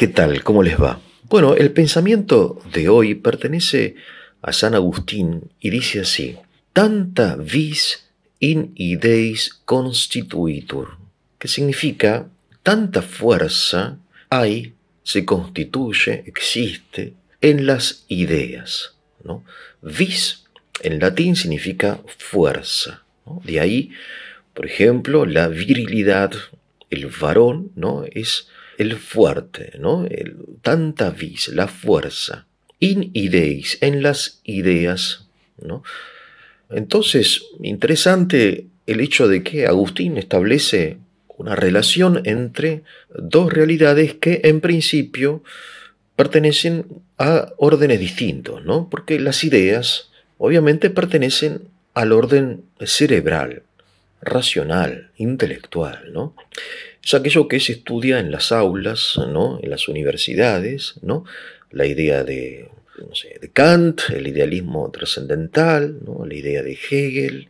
¿Qué tal? ¿Cómo les va? Bueno, el pensamiento de hoy pertenece a San Agustín y dice así, tanta vis in ideis constituitur, que significa tanta fuerza hay, se constituye, existe en las ideas. ¿no? Vis en latín significa fuerza. De ahí, por ejemplo, la virilidad, el varón, ¿no? es el fuerte, ¿no? El, tanta vis, la fuerza. In ideis, en las ideas, ¿no? Entonces, interesante el hecho de que Agustín establece una relación entre dos realidades que en principio pertenecen a órdenes distintos, ¿no? Porque las ideas obviamente pertenecen al orden cerebral, racional, intelectual, ¿no? Es aquello que se estudia en las aulas, ¿no? En las universidades, ¿no? La idea de, Kant, el idealismo trascendental, ¿no? La idea de Hegel,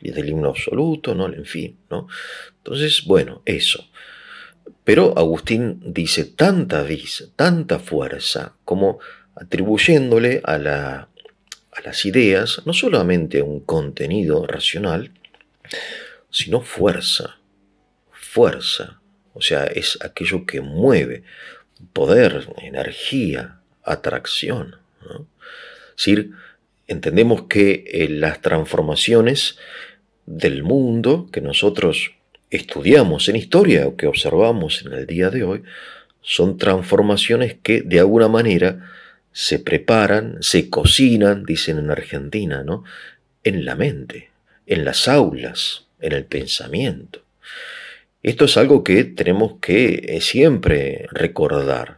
del himno absoluto, ¿no? En fin, ¿no? Entonces, bueno, eso. Pero Agustín dice tanta vis, tanta fuerza, como atribuyéndole a, la, a las ideas no solamente un contenido racional, sino fuerza, fuerza, o sea, es aquello que mueve, poder, energía, atracción. Es decir, entendemos que eh, las transformaciones del mundo que nosotros estudiamos en historia o que observamos en el día de hoy, son transformaciones que de alguna manera se preparan, se cocinan, dicen en Argentina, ¿no? En la mente, en las aulas, en el pensamiento. Esto es algo que tenemos que eh, siempre recordar,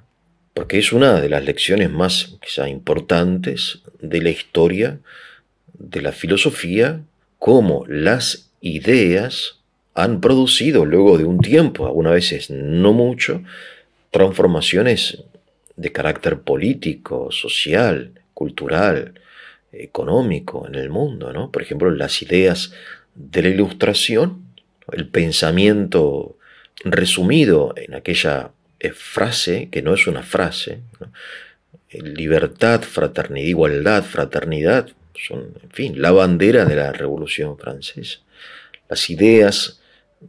porque es una de las lecciones más importantes de la historia de la filosofía, cómo las ideas han producido luego de un tiempo, algunas veces no mucho, transformaciones de carácter político, social, cultural, económico en el mundo, ¿no? Por ejemplo, las ideas de la ilustración, el pensamiento resumido en aquella eh, frase, que no es una frase, eh, libertad, fraternidad, igualdad, fraternidad, son, en fin, la bandera de la Revolución Francesa. Las ideas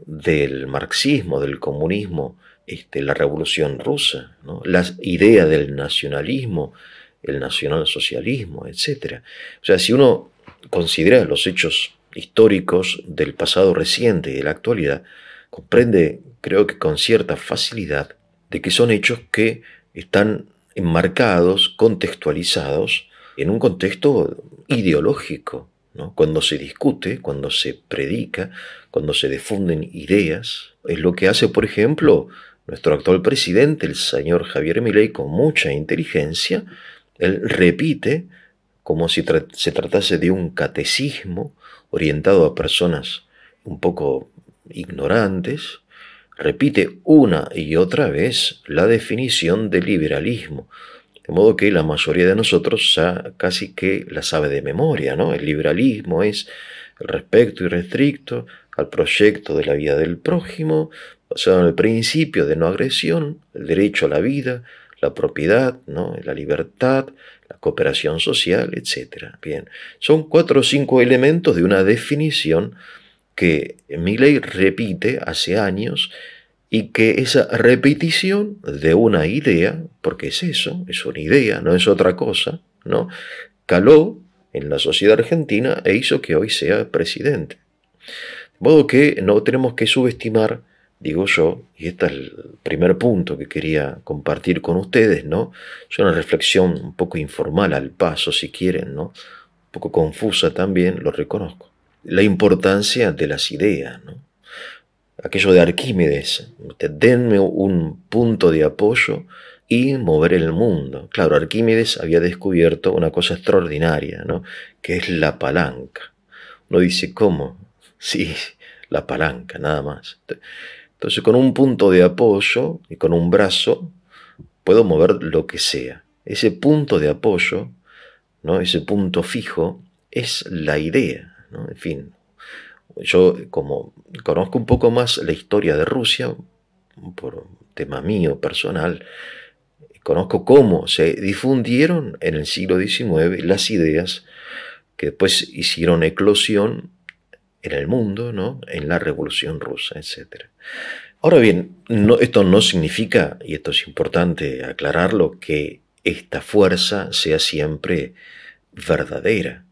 del marxismo, del comunismo, este, la Revolución Rusa, las ideas del nacionalismo, el nacionalsocialismo, etc. O sea, si uno considera los hechos históricos del pasado reciente y de la actualidad, comprende, creo que con cierta facilidad, de que son hechos que están enmarcados, contextualizados, en un contexto ideológico. ¿no? Cuando se discute, cuando se predica, cuando se difunden ideas, es lo que hace, por ejemplo, nuestro actual presidente, el señor Javier Milei, con mucha inteligencia, él repite como si se tratase de un catecismo orientado a personas un poco ignorantes, repite una y otra vez la definición de liberalismo, de modo que la mayoría de nosotros casi que la sabe de memoria, El liberalismo es el respeto irrestricto al proyecto de la vida del prójimo, basado en el principio de no agresión, el derecho a la vida, la propiedad, ¿no? la libertad, la cooperación social, etc. Bien, son cuatro o cinco elementos de una definición que Milley repite hace años y que esa repetición de una idea, porque es eso, es una idea, no es otra cosa, ¿no? caló en la sociedad argentina e hizo que hoy sea presidente. De modo que no tenemos que subestimar digo yo, y este es el primer punto que quería compartir con ustedes, ¿no? Es una reflexión un poco informal al paso, si quieren, ¿no? Un poco confusa también, lo reconozco. La importancia de las ideas, ¿no? Aquello de Arquímedes, denme un punto de apoyo y mover el mundo. Claro, Arquímedes había descubierto una cosa extraordinaria, ¿no? Que es la palanca. Uno dice, ¿cómo? Sí, la palanca, nada más. Entonces con un punto de apoyo y con un brazo puedo mover lo que sea. Ese punto de apoyo, ¿no? ese punto fijo, es la idea. ¿no? En fin, yo como conozco un poco más la historia de Rusia, por tema mío personal, conozco cómo se difundieron en el siglo XIX las ideas que después hicieron eclosión en el mundo, ¿no? en la Revolución Rusa, etc. Ahora bien, esto no significa, y esto es importante aclararlo, que esta fuerza sea siempre verdadera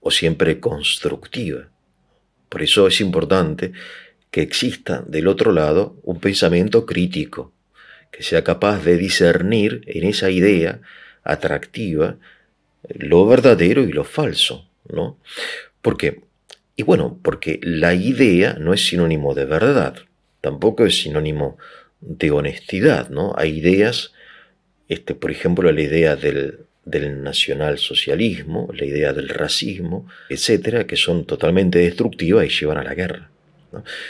o siempre constructiva. Por eso es importante que exista del otro lado un pensamiento crítico, que sea capaz de discernir en esa idea atractiva lo verdadero y lo falso, ¿no? Porque y bueno, porque la idea no es sinónimo de verdad, tampoco es sinónimo de honestidad, ¿no? Hay ideas, este, por ejemplo, la idea del, del nacionalsocialismo, la idea del racismo, etcétera, que son totalmente destructivas y llevan a la guerra.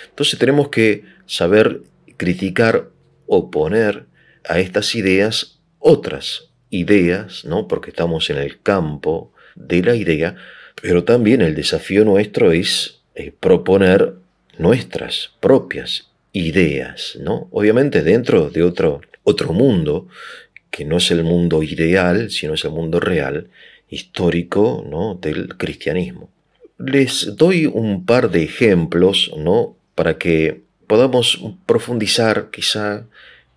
Entonces tenemos que saber criticar, oponer a estas ideas otras ideas, ¿no? porque estamos en el campo de la idea, pero también el desafío nuestro es eh, proponer nuestras propias ideas, ¿no? Obviamente dentro de otro, otro mundo, que no es el mundo ideal, sino es el mundo real, histórico, ¿no? Del cristianismo. Les doy un par de ejemplos, ¿no? Para que podamos profundizar quizá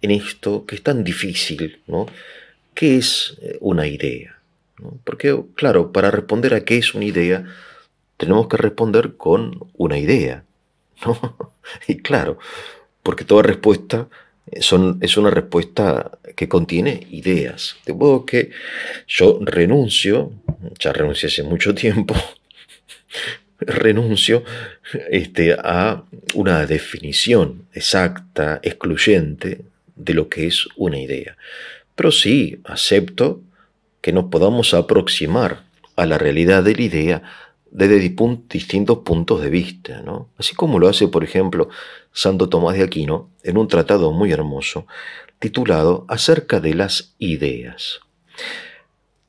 en esto que es tan difícil, ¿no? ¿Qué es eh, una idea? Porque, claro, para responder a qué es una idea, tenemos que responder con una idea. y claro, porque toda respuesta es una respuesta que contiene ideas. De modo que yo renuncio, ya renuncié hace mucho tiempo, renuncio este, a una definición exacta, excluyente de lo que es una idea. Pero sí acepto que nos podamos aproximar a la realidad de la idea desde distintos puntos de vista, Así como lo hace, por ejemplo, Santo Tomás de Aquino en un tratado muy hermoso titulado Acerca de las ideas.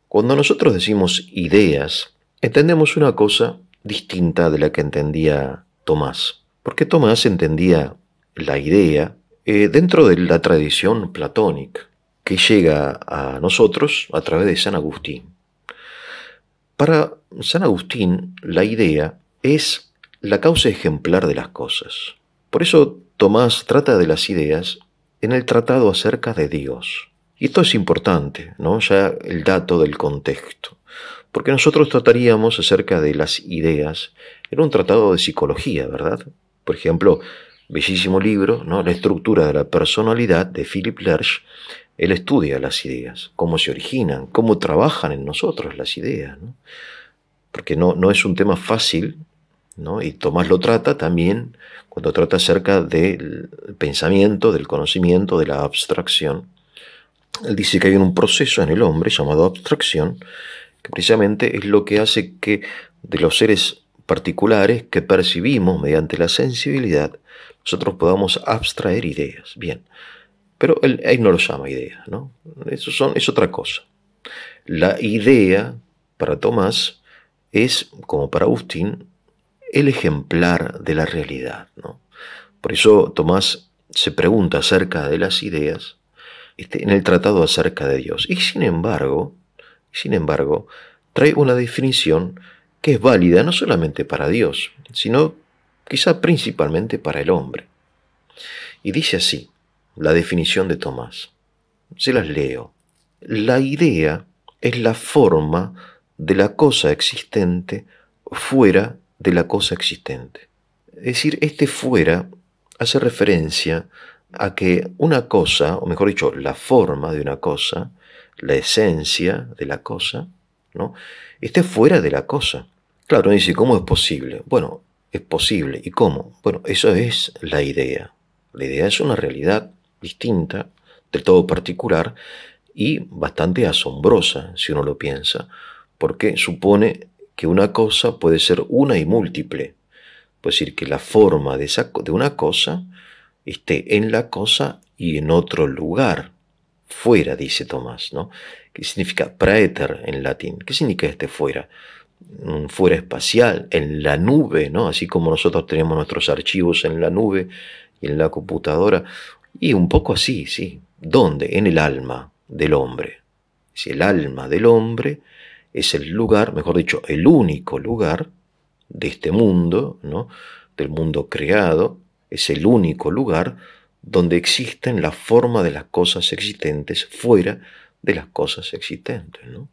Cuando nosotros decimos ideas, entendemos una cosa distinta de la que entendía Tomás, porque Tomás entendía la idea eh, dentro de la tradición platónica que llega a nosotros a través de San Agustín. Para San Agustín, la idea es la causa ejemplar de las cosas. Por eso Tomás trata de las ideas en el tratado acerca de Dios. Y esto es importante, ¿no? Ya el dato del contexto. Porque nosotros trataríamos acerca de las ideas en un tratado de psicología, ¿verdad? Por ejemplo, bellísimo libro, ¿no? La estructura de la personalidad de Philip Lersch, él estudia las ideas, cómo se originan, cómo trabajan en nosotros las ideas, porque no, no es un tema fácil, ¿no? y Tomás lo trata también cuando trata acerca del pensamiento, del conocimiento, de la abstracción. Él dice que hay un proceso en el hombre llamado abstracción, que precisamente es lo que hace que de los seres particulares que percibimos mediante la sensibilidad, nosotros podamos abstraer ideas. Bien, pero él, no lo llama idea, ¿no? Eso son, es otra cosa. La idea, para Tomás, es, como para Agustín, el ejemplar de la realidad, ¿no? Por eso Tomás se pregunta acerca de las ideas este, en el tratado acerca de Dios. Y sin embargo, sin embargo, trae una definición que es válida no solamente para Dios, sino quizá principalmente para el hombre. Y dice así, la definición de Tomás. Se las leo. La idea es la forma de la cosa existente fuera de la cosa existente. Es decir, este fuera hace referencia a que una cosa, o mejor dicho, la forma de una cosa, la esencia de la cosa, ¿no? esté fuera de la cosa. Claro, dice, ¿cómo es posible? Bueno, es posible. ¿Y cómo? Bueno, eso es la idea. La idea es una realidad distinta, del todo particular y bastante asombrosa, si uno lo piensa, porque supone que una cosa puede ser una y múltiple. Puede decir que la forma de, de una cosa esté en la cosa y en otro lugar. Fuera, dice Tomás, ¿no? ¿Qué significa praeter en latín? ¿Qué significa este fuera? fuera espacial, en la nube, ¿no? Así como nosotros tenemos nuestros archivos en la nube y en la computadora, y un poco así, sí. ¿Dónde? En el alma del hombre. Si el alma del hombre es el lugar, mejor dicho, el único lugar de este mundo, ¿no? del mundo creado, es el único lugar donde existen la forma de las cosas existentes fuera de las cosas existentes. ¿no?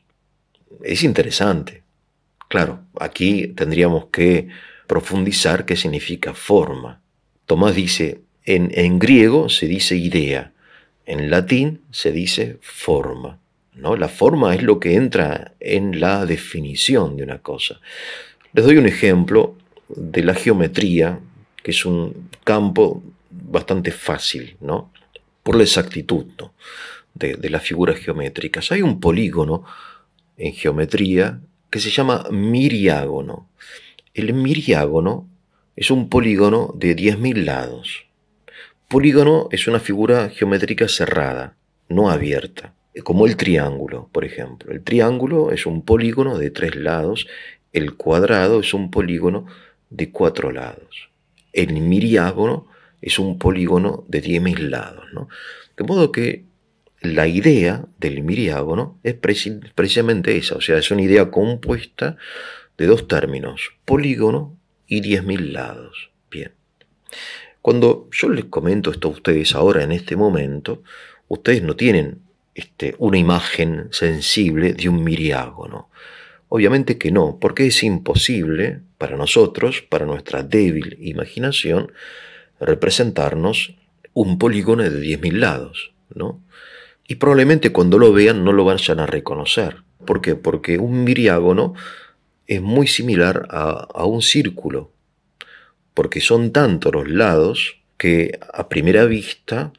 Es interesante. Claro, aquí tendríamos que profundizar qué significa forma. Tomás dice, en, griego se dice idea, en latín se dice forma. La forma es lo que entra en la definición de una cosa. Les doy un ejemplo de la geometría, que es un campo bastante fácil, por la exactitud de, de las figuras geométricas. Hay un polígono en geometría que se llama miriágono. El miriágono es un polígono de 10.000 lados polígono es una figura geométrica cerrada, no abierta, como el triángulo, por ejemplo. El triángulo es un polígono de tres lados, el cuadrado es un polígono de cuatro lados, el miriágono es un polígono de mil lados. ¿no? De modo que la idea del miriágono es precisamente esa, o sea, es una idea compuesta de dos términos, polígono y mil lados. Bien. Cuando yo les comento esto a ustedes ahora en este momento, ustedes no tienen este, una imagen sensible de un miriágono. Obviamente que no, porque es imposible para nosotros, para nuestra débil imaginación, representarnos un polígono de 10.000 lados, ¿no? Y probablemente cuando lo vean no lo vayan a reconocer. ¿Por qué? Porque un miriágono es muy similar a un círculo, porque son tantos los lados que a primera vista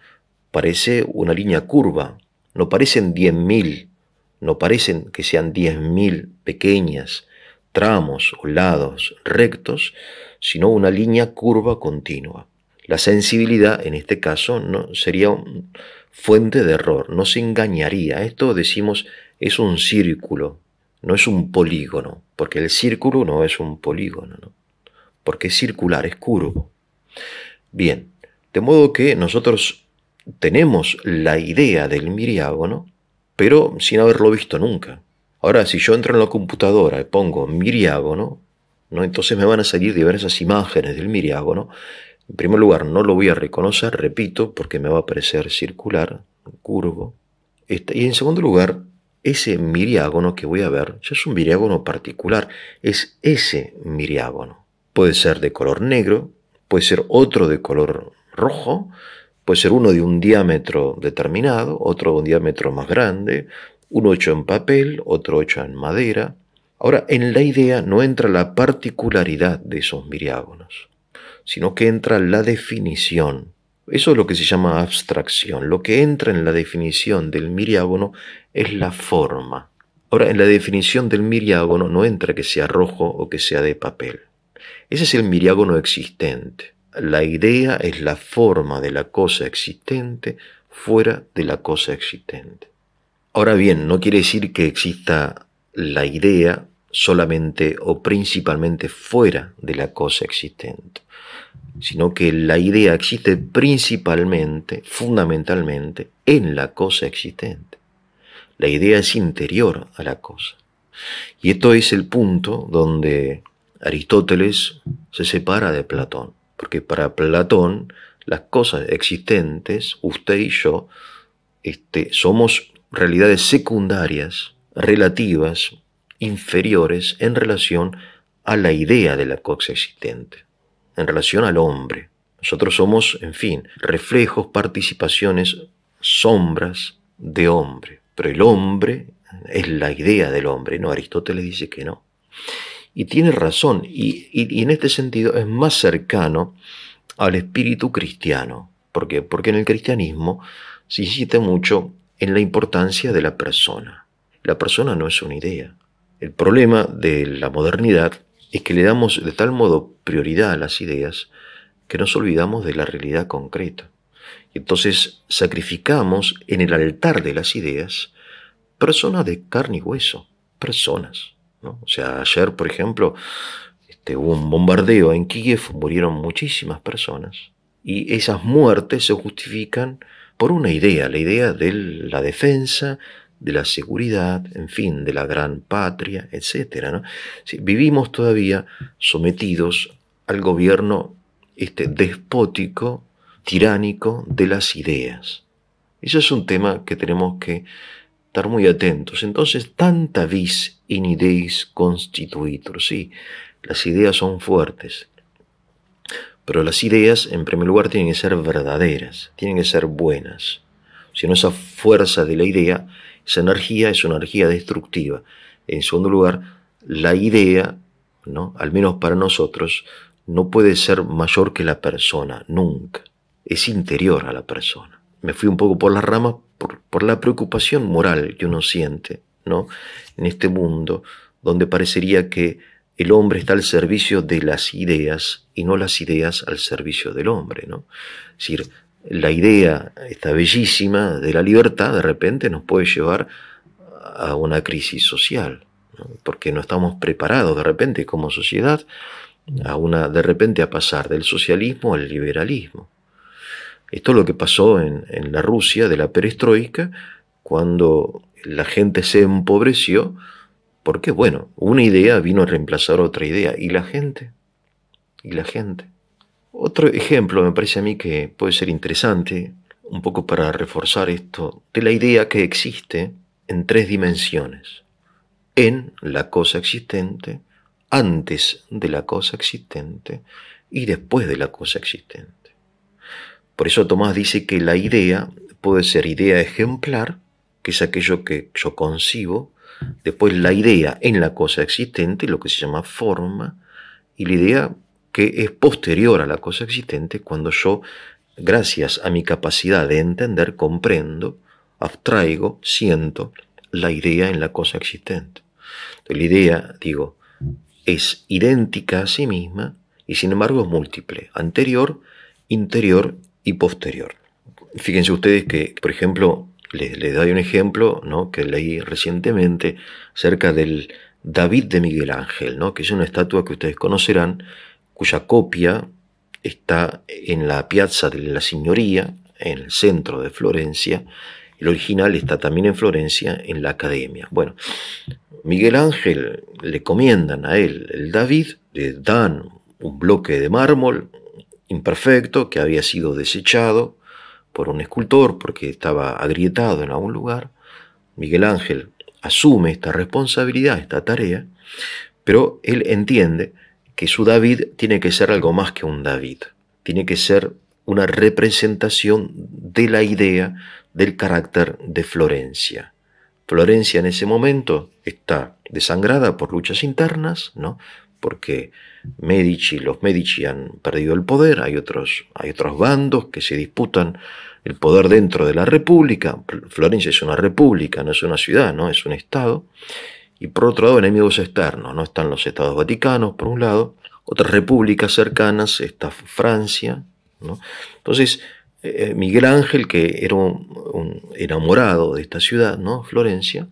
parece una línea curva. No parecen 10.000, no parecen que sean 10.000 pequeñas tramos o lados rectos, sino una línea curva continua. La sensibilidad, en este caso, no, sería fuente de error, no se engañaría. Esto decimos es un círculo, no es un polígono, porque el círculo no es un polígono porque es circular, es curvo. Bien, de modo que nosotros tenemos la idea del miriágono, pero sin haberlo visto nunca. Ahora, si yo entro en la computadora y pongo miriágono, ¿no? entonces me van a salir diversas imágenes del miriágono. En primer lugar, no lo voy a reconocer, repito, porque me va a parecer circular, curvo. Este, y en segundo lugar, ese miriágono que voy a ver ya es un miriágono particular, es ese miriágono puede ser de color negro, puede ser otro de color rojo, puede ser uno de un diámetro determinado, otro de un diámetro más grande, uno hecho en papel, otro hecho en madera. Ahora, en la idea no entra la particularidad de esos miriágonos, sino que entra la definición. Eso es lo que se llama abstracción. Lo que entra en la definición del miriágono es la forma. Ahora, en la definición del miriágono no entra que sea rojo o que sea de papel. Ese es el miriágono existente. La idea es la forma de la cosa existente fuera de la cosa existente. Ahora bien, no quiere decir que exista la idea solamente o principalmente fuera de la cosa existente, sino que la idea existe principalmente, fundamentalmente, en la cosa existente. La idea es interior a la cosa. Y esto es el punto donde Aristóteles se separa de Platón, porque para Platón las cosas existentes, usted y yo, este, somos realidades secundarias, relativas, inferiores en relación a la idea de la cosa existente, en relación al hombre. Nosotros somos, en fin, reflejos, participaciones, sombras de hombre. Pero el hombre es la idea del hombre, ¿no? Aristóteles dice que no. Y tiene razón, y, en este sentido es más cercano al espíritu cristiano. ¿Por qué? Porque en el cristianismo se insiste mucho en la importancia de la persona. La persona no es una idea. El problema de la modernidad es que le damos de tal modo prioridad a las ideas que nos olvidamos de la realidad concreta. Y entonces sacrificamos en el altar de las ideas personas de carne y hueso, personas. O sea, ayer, por ejemplo, este, hubo un bombardeo en Kiev, murieron muchísimas personas y esas muertes se justifican por una idea, la idea de la defensa, de la seguridad, en fin, de la gran patria, etc. vivimos todavía sometidos al gobierno este, despótico, tiránico de las ideas. Eso es un tema que tenemos que estar muy atentos. Entonces, tanta vis in ideis constituitur. Sí, las ideas son fuertes. Pero las ideas, en primer lugar, tienen que ser verdaderas, tienen que ser buenas. Si no, esa fuerza de la idea, esa energía, es una energía destructiva. En segundo lugar, la idea, ¿no? al menos para nosotros, no puede ser mayor que la persona, nunca. Es interior a la persona me fui un poco por las ramas por, la preocupación moral que uno siente, ¿no? En este mundo donde parecería que el hombre está al servicio de las ideas y no las ideas al servicio del hombre, ¿no? Es decir, la idea, esta bellísima de la libertad, de repente nos puede llevar a una crisis social, porque no estamos preparados de repente como sociedad a una, de repente a pasar del socialismo al liberalismo. Esto es lo que pasó en, en la Rusia de la perestroika, cuando la gente se empobreció, porque bueno, una idea vino a reemplazar otra idea. ¿Y la gente? ¿Y la gente? Otro ejemplo me parece a mí que puede ser interesante, un poco para reforzar esto, de la idea que existe en tres dimensiones. En la cosa existente, antes de la cosa existente y después de la cosa existente. Por eso Tomás dice que la idea puede ser idea ejemplar, que es aquello que yo concibo, después la idea en la cosa existente, lo que se llama forma, y la idea que es posterior a la cosa existente cuando yo, gracias a mi capacidad de entender, comprendo, abstraigo, siento la idea en la cosa existente. la idea, digo, es idéntica a sí misma y sin embargo es múltiple, anterior, interior posterior. Fíjense ustedes que, por ejemplo, les, doy un ejemplo ¿no? que leí recientemente acerca del David de Miguel Ángel, ¿no? que es una estatua que ustedes conocerán, cuya copia está en la Piazza de la Signoria, en el centro de Florencia. El original está también en Florencia, en la Academia. Bueno, Miguel Ángel le comiendan a él el David, le dan un bloque de mármol, imperfecto que había sido desechado por un escultor porque estaba agrietado en algún lugar. Miguel Ángel asume esta responsabilidad, esta tarea, pero él entiende que su David tiene que ser algo más que un David, tiene que ser una representación de la idea del carácter de Florencia. Florencia en ese momento está desangrada por luchas internas, ¿no? porque Medici, los Medici han perdido el poder, hay otros, hay otros bandos que se disputan el poder dentro de la república, Florencia es una república, no es una ciudad, no es un estado, y por otro lado enemigos externos, no están los estados vaticanos por un lado, otras repúblicas cercanas, está Francia, entonces eh, eh, Miguel Ángel, que era un, enamorado de esta ciudad, ¿no? Florencia,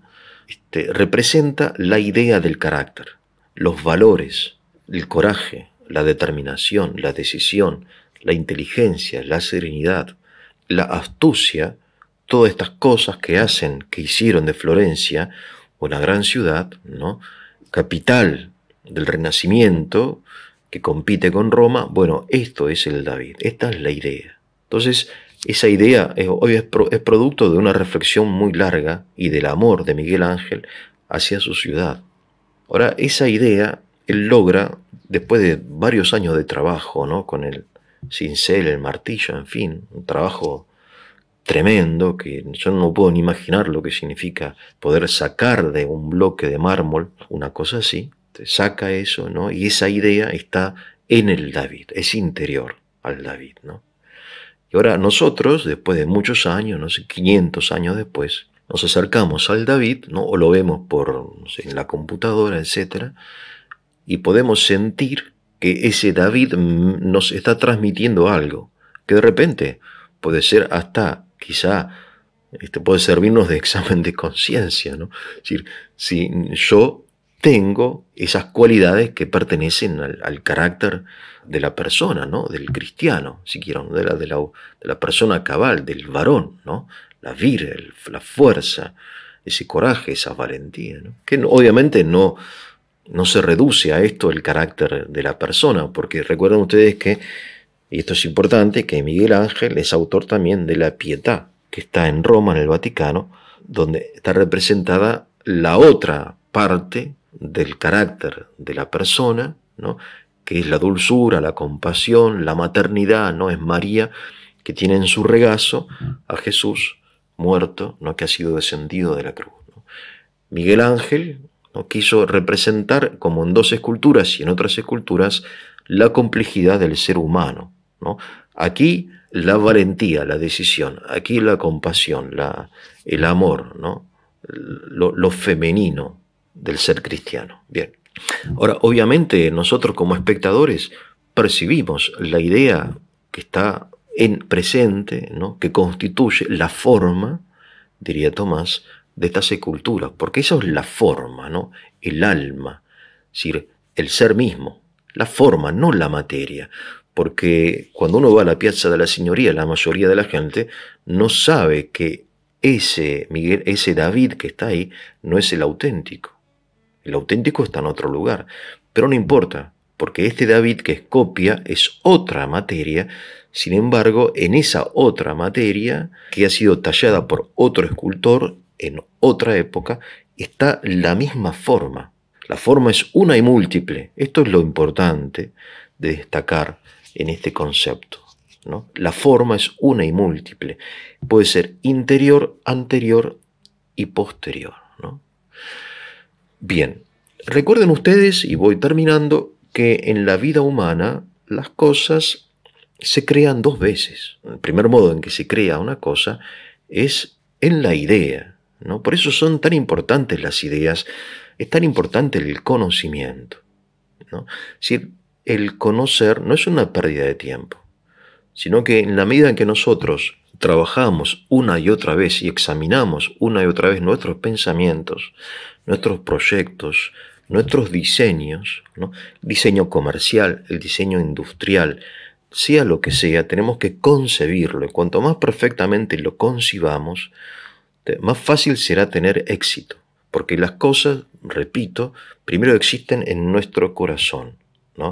este, representa la idea del carácter, los valores, el coraje, la determinación, la decisión, la inteligencia, la serenidad, la astucia, todas estas cosas que hacen, que hicieron de Florencia una gran ciudad, ¿no? capital del Renacimiento, que compite con Roma, bueno, esto es el David, esta es la idea. Entonces, esa idea hoy es, es producto de una reflexión muy larga y del amor de Miguel Ángel hacia su ciudad. Ahora, esa idea él logra, después de varios años de trabajo, ¿no? con el cincel, el martillo, en fin, un trabajo tremendo que yo no puedo ni imaginar lo que significa poder sacar de un bloque de mármol una cosa así, saca eso, ¿no? Y esa idea está en el David, es interior al David, ¿no? Y ahora nosotros, después de muchos años, no sé, 500 años después, nos acercamos al David, ¿no? O lo vemos por, en la computadora, etcétera, y podemos sentir que ese David nos está transmitiendo algo, que de repente puede ser hasta quizá este puede servirnos de examen de conciencia, ¿no? Es decir, si yo tengo esas cualidades que pertenecen al, carácter de la persona, ¿no? Del cristiano, si quieren, de la, de de la persona cabal, del varón, ¿no? La vir la fuerza, ese coraje, esa valentía, ¿no? Que obviamente no, no se reduce a esto el carácter de la persona, porque recuerden ustedes que, y esto es importante, que Miguel Ángel es autor también de la Pietà, que está en Roma, en el Vaticano, donde está representada la otra parte del carácter de la persona, ¿no? que es la dulzura, la compasión, la maternidad, ¿no? Es María que tiene en su regazo a Jesús muerto, ¿no? que ha sido descendido de la cruz. Miguel Ángel quiso representar, como en dos esculturas y en otras esculturas, la complejidad del ser humano. Aquí la valentía, la decisión, aquí la compasión, el amor, lo, femenino del ser cristiano. Bien. Ahora, obviamente nosotros como espectadores percibimos la idea que está en presente, ¿no? que constituye la forma, diría Tomás, de estas esculturas, porque eso es la forma, ¿no? El alma, decir, el ser mismo, la forma, no la materia. Porque cuando uno va a la Piazza de la Señoría, la mayoría de la gente no sabe que ese Miguel, ese David que está ahí, no es el auténtico. El auténtico está en otro lugar. Pero no importa, porque este David que es copia es otra materia, sin embargo, en esa otra materia que ha sido tallada por otro escultor, en otra época, está la misma forma. La forma es una y múltiple. Esto es lo importante de destacar en este concepto. La forma es una y múltiple. Puede ser interior, anterior y posterior. Bien, recuerden ustedes, y voy terminando, que en la vida humana las cosas se crean dos veces. El primer modo en que se crea una cosa es en la idea. Por eso son tan importantes las ideas, es tan importante el conocimiento. Si el, conocer no es una pérdida de tiempo, sino que en la medida en que nosotros trabajamos una y otra vez y examinamos una y otra vez nuestros pensamientos, nuestros proyectos, nuestros diseños, diseño comercial, el diseño industrial, sea lo que sea, tenemos que concebirlo. Y cuanto más perfectamente lo concibamos, más fácil será tener éxito, porque las cosas, repito, primero existen en nuestro corazón.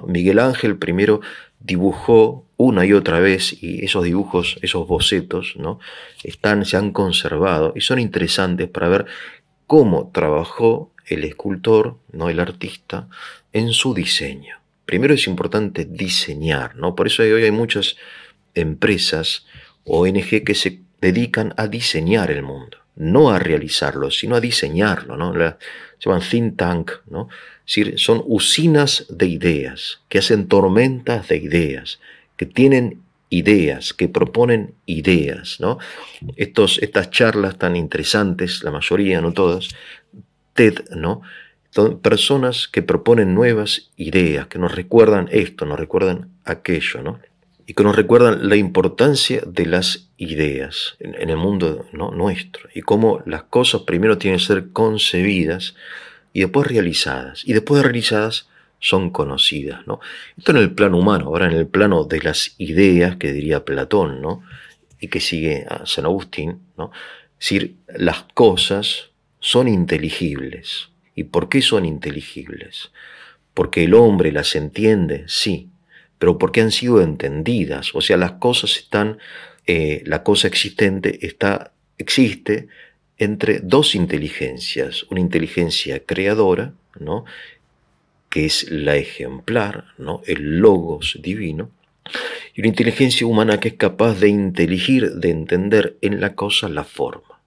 Miguel Ángel primero dibujó una y otra vez y esos dibujos, esos bocetos, ¿no? Están, se han conservado y son interesantes para ver cómo trabajó el escultor, ¿no? el artista, en su diseño. Primero es importante diseñar, Por eso hoy hay muchas empresas, ONG, que se dedican a diseñar el mundo no a realizarlo, sino a diseñarlo. ¿no? se llaman think tank, ¿no? son usinas de ideas, que hacen tormentas de ideas, que tienen ideas, que proponen ideas. ¿no? Estos, estas charlas tan interesantes, la mayoría, no todas, TED, ¿no? personas que proponen nuevas ideas, que nos recuerdan esto, nos recuerdan aquello, ¿no? y que nos recuerdan la importancia de las ideas en, el mundo nuestro y cómo las cosas primero tienen que ser concebidas y después realizadas y después de realizadas son conocidas. ¿no? Esto en el plano humano, ahora en el plano de las ideas que diría Platón ¿no? y que sigue a San Agustín, ¿no? es decir, las cosas son inteligibles. ¿Y por qué son inteligibles? Porque el hombre las entiende, sí, pero porque han sido entendidas. O sea, las cosas están, eh, la cosa existente está, existe entre dos inteligencias, una inteligencia creadora, ¿no? que es la ejemplar, ¿no? el logos divino, y una inteligencia humana que es capaz de inteligir, de entender en la cosa la forma.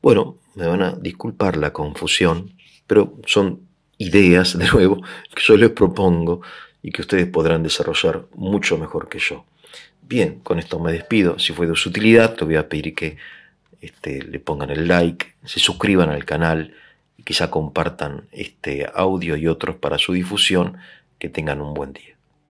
Bueno, me van a disculpar la confusión, pero son ideas, de nuevo, que yo les propongo y que ustedes podrán desarrollar mucho mejor que yo. Bien, con esto me despido. Si fue de su utilidad, te voy a pedir que este, le pongan el like, se suscriban al canal y quizá compartan este audio y otros para su difusión. Que tengan un buen día.